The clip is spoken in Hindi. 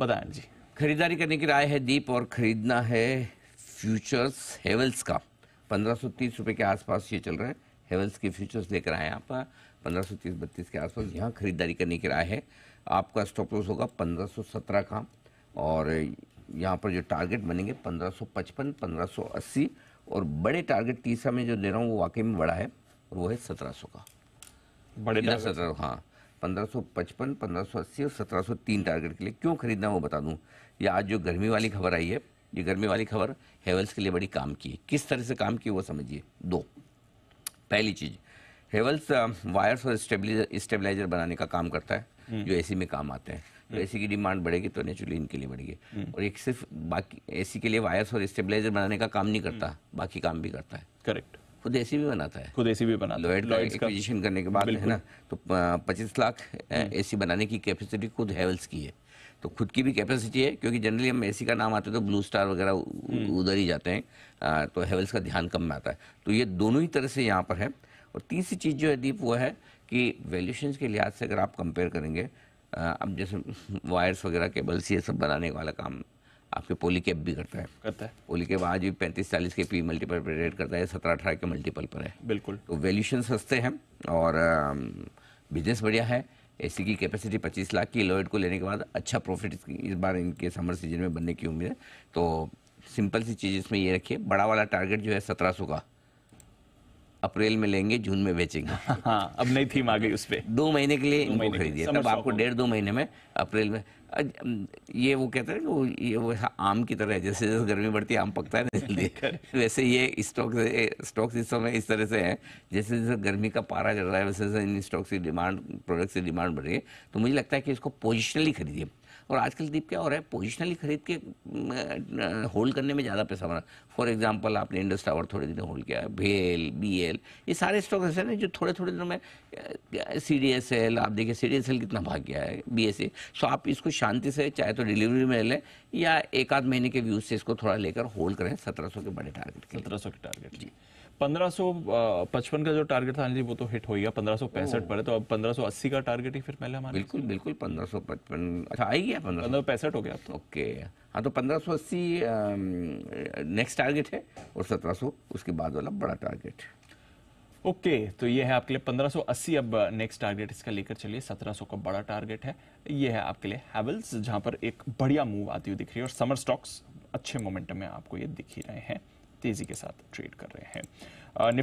बताएं जी खरीदारी करने की राय है दीप और खरीदना है फ्यूचर्स हेवल्स का पंद्रह सौ तीस रुपये के आसपास ये चल रहे हैं हेवल्स के फ्यूचर्स लेकर आए आप पंद्रह सौ तीस बत्तीस के आसपास यहाँ खरीदारी करने की राय है आपका स्टॉप लॉस होगा पंद्रह सौ सत्रह का और यहाँ पर जो टारगेट बनेंगे पंद्रह सौ पचपन पंद्रह सौ अस्सी और बड़े टारगेट तीसरा में जो दे रहा हूँ वो वाकई में बड़ा है और वो है सत्रह सौ का बड़े सत्रह हाँ 1555, 1580 और 1703 टारगेट के लिए क्यों खरीदना वो बता दूं ये आज जो गर्मी वाली खबर आई है ये गर्मी वाली खबर हेवल्स के लिए बड़ी काम की है किस तरह से काम की वो समझिए दो पहली चीज़ हेवल्स वायर्स और स्टेबलाइजर बनाने का काम करता है हम्म। जो एसी में काम आते हैं तो एसी हम्म। की डिमांड बढ़ेगी तो नेचुरली इनके लिए बढ़ेगी हम्म। और एक सिर्फ बाकी एसी के लिए वायर्स और स्टेबलाइजर बनाने का काम नहीं करता बाकी काम भी करता है करेक्ट खुद एसी भी बनाता है खुद एसी भी बनाशन एक्विजिशन करने के बाद है ना तो पच्चीस लाख ए हम्म। बनाने की कैपेसिटी खुद हैवल्स की है तो खुद की भी कैपेसिटी है क्योंकि जनरली हम एसी का नाम आते हैं तो ब्लू स्टार वगैरह हम्म। उधर ही जाते हैं आ, तो हेवल्स का ध्यान कम में आता है तो ये दोनों ही तरह से यहाँ पर है और तीसरी चीज़ जो है दीप वो है कि वैल्यूशन के लिहाज से अगर आप कंपेयर करेंगे अब जैसे वायर्स वगैरह केबल्स ये सब बनाने वाला काम आपके पोली कैप भी करता है करता है पोली कैप आज भी पैंतीस चालीस के पी मल्टीपल पर रेट करता है सत्रह अठारह के मल्टीपल पर है बिल्कुल तो वैल्यूशन सस्ते हैं और बिजनेस बढ़िया है एसी की कैपेसिटी पच्चीस लाख की लोएड को लेने के बाद अच्छा प्रॉफिट इस बार इनके समर सीजन में बनने की उम्मीद है तो सिंपल सी चीज़ इसमें ये रखिए बड़ा वाला टारगेट जो है सत्रह सौ का अप्रैल में लेंगे जून में बेचेंगे हाँ अब नई थीम आ गई उस पर दो महीने के लिए इनको खरीदिए तब आपको डेढ़ दो महीने में अप्रैल में ये वो कहते हैं वो ये वो हाँ, आम की तरह है जैसे जैसे गर्मी बढ़ती है आम पकता है ना जल्दी वैसे ये स्टॉक स्टॉक्स इस समय इस तरह से है जैसे जैसे गर्मी का पारा चल रहा है वैसे जैसे इन स्टॉक्स की डिमांड प्रोडक्ट्स की डिमांड बढ़ रही है तो मुझे लगता है कि इसको पोजिशनली खरीदिए और आजकल दीप क्या हो रहा है पोजिशनली खरीद के होल्ड करने में ज़्यादा पैसा बना फॉर एग्जाम्पल आपने इंडस टावर थोड़े दिन होल्ड किया भेल बी एल ये सारे स्टॉक ऐसे ना जो थोड़े थोड़े दिनों में सी डी एस एल आप देखिए सी डी एस एल कितना भाग गया है बी एस ए सो आप इसको शांति से चाहे तो डिलीवरी में ले लें या एक आध महीने के व्यूज से इसको थोड़ा लेकर होल्ड करें सत्रह सौ के बड़े टारगेट सत्रह सौ के टारगेट जी पंद्रह सौ पचपन का जो टारगेट था जी वो तो हिट हो गया पंद्रह सौ पैंसठ पर है तो अब पंद्रह सौ अस्सी का टारगेट ही फिर पहले हमारा बिल्कुल बिल्कुल पंद्रह सौ पचपन अच्छा आई गया पंद्रह पंद्रह पैंसठ हो गया तो ओके हाँ तो पंद्रह सौ अस्सी नेक्स्ट टारगेट है और सत्रह सौ उसके बाद वाला बड़ा टारगेट है ओके okay, तो ये है आपके लिए 1580 अब नेक्स्ट टारगेट इसका लेकर चलिए 1700 का बड़ा टारगेट है ये है आपके लिए हैवल्स जहां पर एक बढ़िया मूव आती हुई दिख रही है और समर स्टॉक्स अच्छे मोमेंटम में आपको ये दिख ही रहे हैं तेजी के साथ ट्रेड कर रहे हैं